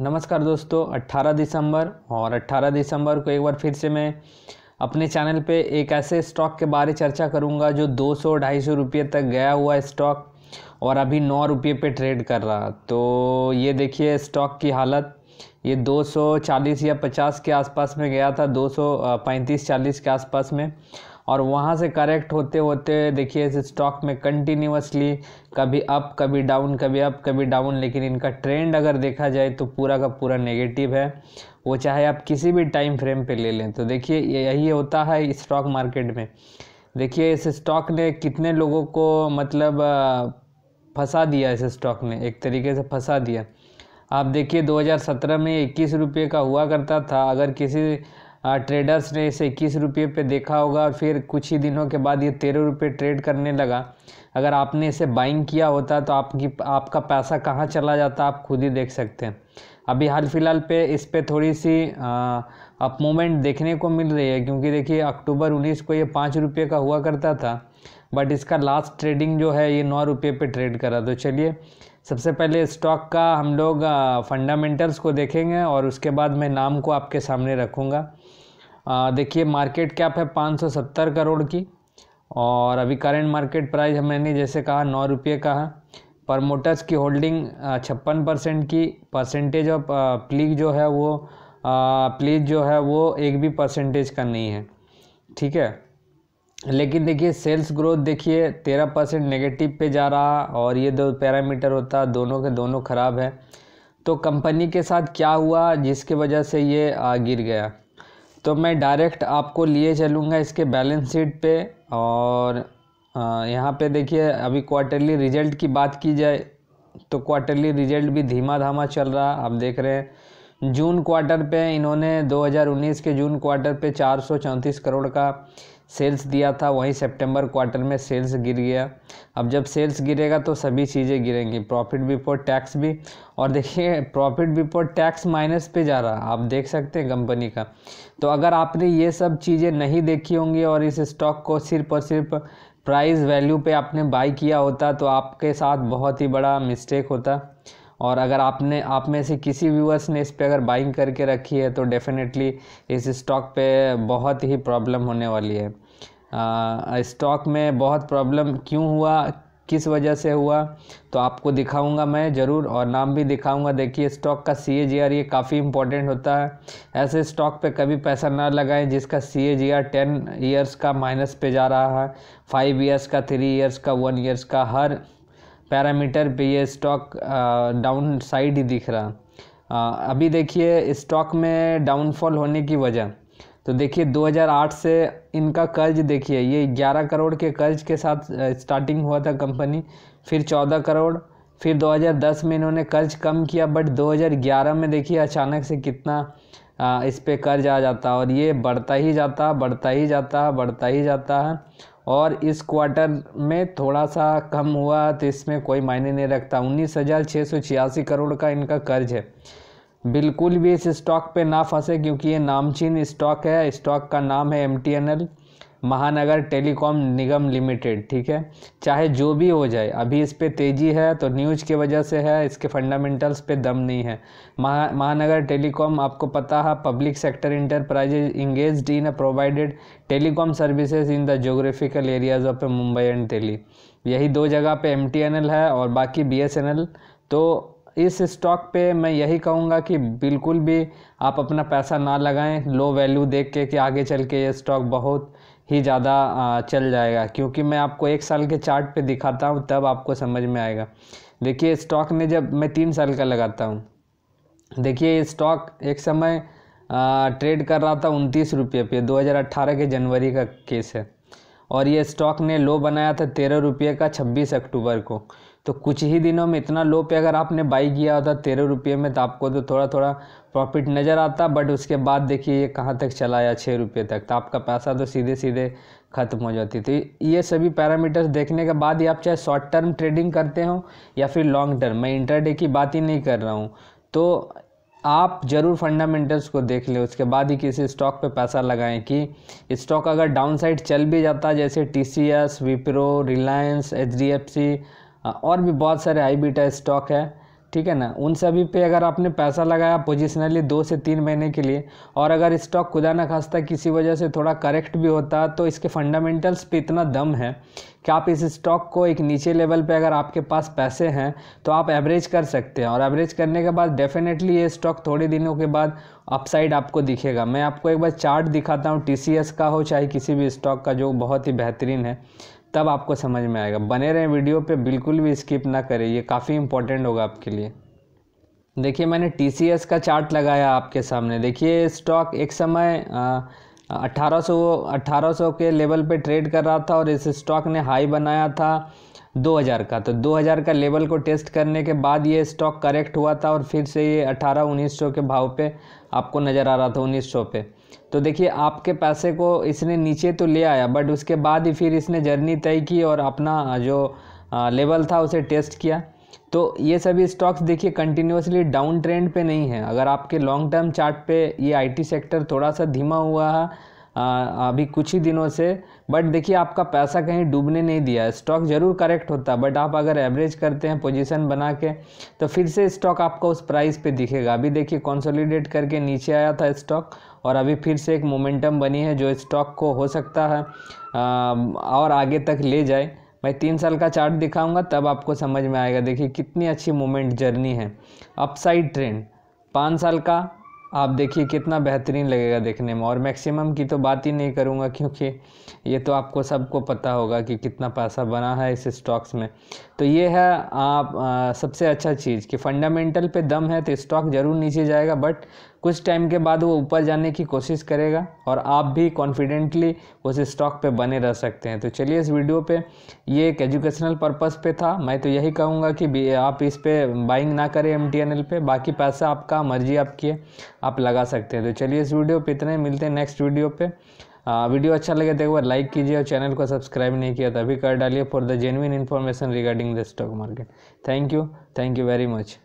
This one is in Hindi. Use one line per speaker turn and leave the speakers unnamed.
नमस्कार दोस्तों 18 दिसंबर और 18 दिसंबर को एक बार फिर से मैं अपने चैनल पे एक ऐसे स्टॉक के बारे चर्चा करूंगा जो 200 250 रुपये तक गया हुआ स्टॉक और अभी नौ रुपये पे ट्रेड कर रहा तो ये देखिए स्टॉक की हालत ये 240 या 50 के आसपास में गया था दो सौ के आसपास में और वहाँ से करेक्ट होते होते देखिए इस स्टॉक में कंटिन्यूसली कभी अप कभी डाउन कभी अप कभी डाउन लेकिन इनका ट्रेंड अगर देखा जाए तो पूरा का पूरा नेगेटिव है वो चाहे आप किसी भी टाइम फ्रेम पे ले लें तो देखिए यही होता है स्टॉक मार्केट में देखिए इस स्टॉक ने कितने लोगों को मतलब फंसा दिया इस स्टॉक ने एक तरीके से फंसा दिया आप देखिए 2017 में इक्कीस रुपये का हुआ करता था अगर किसी ट्रेडर्स ने इसे इक्कीस रुपये पर देखा होगा और फिर कुछ ही दिनों के बाद ये तेरह रुपये ट्रेड करने लगा अगर आपने इसे बाइंग किया होता तो आपकी आपका पैसा कहाँ चला जाता आप खुद ही देख सकते हैं अभी हाल फिलहाल पे इस पर थोड़ी सी अप मोमेंट देखने को मिल रही है क्योंकि देखिए अक्टूबर उन्नीस को ये पाँच रुपये का हुआ करता था बट इसका लास्ट ट्रेडिंग जो है ये नौ रुपये पर ट्रेड करा तो चलिए सबसे पहले स्टॉक का हम लोग फंडामेंटल्स को देखेंगे और उसके बाद मैं नाम को आपके सामने रखूँगा देखिए मार्केट कैप है 570 करोड़ की और अभी करेंट मार्केट प्राइस हमने जैसे कहा नौ रुपये का है प्रमोटर्स की होल्डिंग छप्पन परसेंट की परसेंटेज ऑफ प्लीज जो है वो प्लीज जो है वो एक भी परसेंटेज का नहीं है ठीक है लेकिन देखिए सेल्स ग्रोथ देखिए तेरह परसेंट नेगेटिव पे जा रहा और ये दो पैरामीटर होता दोनों के दोनों ख़राब है तो कंपनी के साथ क्या हुआ जिसके वजह से ये गिर गया तो मैं डायरेक्ट आपको लिए चलूँगा इसके बैलेंस शीट पे और यहाँ पे देखिए अभी क्वार्टरली रिजल्ट की बात की जाए तो क्वार्टरली रिजल्ट भी धीमा धामा चल रहा आप देख रहे हैं जून क्वार्टर पे इन्होंने 2019 के जून क्वार्टर पे चार करोड़ का सेल्स दिया था वहीं सितंबर क्वार्टर में सेल्स गिर गया अब जब सेल्स गिरेगा तो सभी चीज़ें गिरेंगी प्रॉफिट बिफोर टैक्स भी और देखिए प्रॉफिट बिफोर टैक्स माइनस पे जा रहा आप देख सकते हैं कंपनी का तो अगर आपने ये सब चीज़ें नहीं देखी होंगी और इस स्टॉक को सिर्फ और सिर्फ प्राइस वैल्यू पे आपने बाई किया होता तो आपके साथ बहुत ही बड़ा मिस्टेक होता और अगर आपने आप में से किसी व्यूअर्स ने इस पर अगर बाइंग करके रखी है तो डेफ़िनेटली इस स्टॉक पे बहुत ही प्रॉब्लम होने वाली है स्टॉक में बहुत प्रॉब्लम क्यों हुआ किस वजह से हुआ तो आपको दिखाऊंगा मैं ज़रूर और नाम भी दिखाऊंगा देखिए स्टॉक का सी ए जी आर ये काफ़ी इंपॉर्टेंट होता है ऐसे स्टॉक पे कभी पैसा ना लगाएं जिसका C A G R ten years का माइनस पे जा रहा है फाइव ईयर्स का थ्री ईयर्स का वन ईयर्स का हर पैरामीटर पे ये स्टॉक डाउन साइड ही दिख रहा आ, अभी देखिए स्टॉक में डाउनफॉल होने की वजह तो देखिए 2008 से इनका कर्ज देखिए ये 11 करोड़ के कर्ज के साथ स्टार्टिंग हुआ था कंपनी फिर 14 करोड़ फिर 2010 में इन्होंने कर्ज कम किया बट 2011 में देखिए अचानक से कितना आ, इस पर कर्ज आ जाता और ये बढ़ता ही जाता बढ़ता ही जाता बढ़ता ही जाता है और इस क्वार्टर में थोड़ा सा कम हुआ तो इसमें कोई मायने नहीं रखता उन्नीस हज़ार छः सौ छियासी करोड़ का इनका कर्ज है बिल्कुल भी इस स्टॉक पे ना फंसे क्योंकि ये नामचीन स्टॉक है स्टॉक का नाम है एम महानगर टेलीकॉम निगम लिमिटेड ठीक है चाहे जो भी हो जाए अभी इस पर तेज़ी है तो न्यूज की वजह से है इसके फंडामेंटल्स पे दम नहीं है महा महानगर टेलीकॉम आपको पता है public sector enterprises engage in provided telecom services in the geographical areas of Mumbai and Delhi यही दो जगह पे एम है और बाकी बी तो इस स्टॉक पे मैं यही कहूँगा कि बिल्कुल भी आप अपना पैसा ना लगाएं लो वैल्यू देख के कि आगे चल के ये स्टॉक बहुत ही ज़्यादा चल जाएगा क्योंकि मैं आपको एक साल के चार्ट पे दिखाता हूँ तब आपको समझ में आएगा देखिए स्टॉक ने जब मैं तीन साल का लगाता हूँ देखिए ये स्टॉक एक समय आ, ट्रेड कर रहा था उनतीस रुपये पे 2018 के जनवरी का केस है और ये स्टॉक ने लो बनाया था तेरह रुपये का छब्बीस अक्टूबर को तो कुछ ही दिनों में इतना लो पे अगर आपने बाई किया होता तेरह रुपये में तो आपको तो थोड़ा थोड़ा प्रॉफिट नज़र आता बट उसके बाद देखिए ये कहाँ तक चला या छः रुपये तक तो आपका पैसा तो सीधे सीधे ख़त्म हो जाती तो ये सभी पैरामीटर्स देखने के बाद ही आप चाहे शॉर्ट टर्म ट्रेडिंग करते हो या फिर लॉन्ग टर्म मैं इंटरडे की बात ही नहीं कर रहा हूँ तो आप ज़रूर फंडामेंटल्स को देख लें उसके बाद ही किसी स्टॉक पे पैसा लगाएं कि स्टॉक अगर डाउनसाइड चल भी जाता जैसे T C S Wipro Reliance H D F C हाँ, और भी बहुत सारे आई बीटा स्टॉक है ठीक है ना उन सभी पे अगर आपने पैसा लगाया पोजिशनली दो से तीन महीने के लिए और अगर स्टॉक खुदा ना खास्ता किसी वजह से थोड़ा करेक्ट भी होता तो इसके फंडामेंटल्स पे इतना दम है कि आप इस स्टॉक को एक नीचे लेवल पे अगर आपके पास पैसे हैं तो आप एवरेज कर सकते हैं और एवरेज करने के बाद डेफिनेटली ये स्टॉक थोड़े दिनों के बाद अपसाइड आपको दिखेगा मैं आपको एक बार चार्ट दिखाता हूँ टी का हो चाहे किसी भी स्टॉक का जो बहुत ही बेहतरीन है तब आपको समझ में आएगा बने रहें वीडियो पे बिल्कुल भी स्किप ना करें ये काफ़ी इंपॉर्टेंट होगा आपके लिए देखिए मैंने टी का चार्ट लगाया आपके सामने देखिए स्टॉक एक समय अट्ठारह सौ के लेवल पे ट्रेड कर रहा था और इस स्टॉक ने हाई बनाया था 2000 का तो 2000 का लेवल को टेस्ट करने के बाद ये स्टॉक करेक्ट हुआ था और फिर से ये 18 1900 के भाव पे आपको नज़र आ रहा था 1900 पे तो देखिए आपके पैसे को इसने नीचे तो ले आया बट उसके बाद ही फिर इसने जर्नी तय की और अपना जो लेवल था उसे टेस्ट किया तो ये सभी स्टॉक्स देखिए कंटिन्यूसली डाउन ट्रेंड पे नहीं है अगर आपके लॉन्ग टर्म चार्ट पे ये आईटी सेक्टर थोड़ा सा धीमा हुआ है अभी कुछ ही दिनों से बट देखिए आपका पैसा कहीं डूबने नहीं दिया है स्टॉक ज़रूर करेक्ट होता है बट आप अगर एवरेज करते हैं पोजीशन बना के तो फिर से स्टॉक आपका उस प्राइस पे दिखेगा अभी देखिए कंसोलिडेट करके नीचे आया था स्टॉक और अभी फिर से एक मोमेंटम बनी है जो स्टॉक को हो सकता है और आगे तक ले जाए मैं तीन साल का चार्ट दिखाऊँगा तब आपको समझ में आएगा देखिए कितनी अच्छी मोमेंट जर्नी है अपसाइड ट्रेंड पाँच साल का आप देखिए कितना बेहतरीन लगेगा देखने में और मैक्सिमम की तो बात ही नहीं करूँगा क्योंकि ये तो आपको सबको पता होगा कि कितना पैसा बना है इस स्टॉक्स में तो ये है आप आ, सबसे अच्छा चीज़ कि फंडामेंटल पे दम है तो स्टॉक ज़रूर नीचे जाएगा बट कुछ टाइम के बाद वो ऊपर जाने की कोशिश करेगा और आप भी कॉन्फिडेंटली उस स्टॉक पे बने रह सकते हैं तो चलिए इस वीडियो पे ये एक एजुकेशनल पर्पस पे था मैं तो यही कहूँगा कि आप इस पर बाइंग ना करें एम टी पे बाकी पैसा आपका मर्जी आपकी है आप लगा सकते हैं तो चलिए इस वीडियो पर इतने मिलते हैं नेक्स्ट वीडियो पर वीडियो अच्छा लगे तो एक बार लाइक कीजिए और चैनल को सब्सक्राइब नहीं किया तो अभी कर डालिए for the genuine information regarding the stock market thank you thank you very much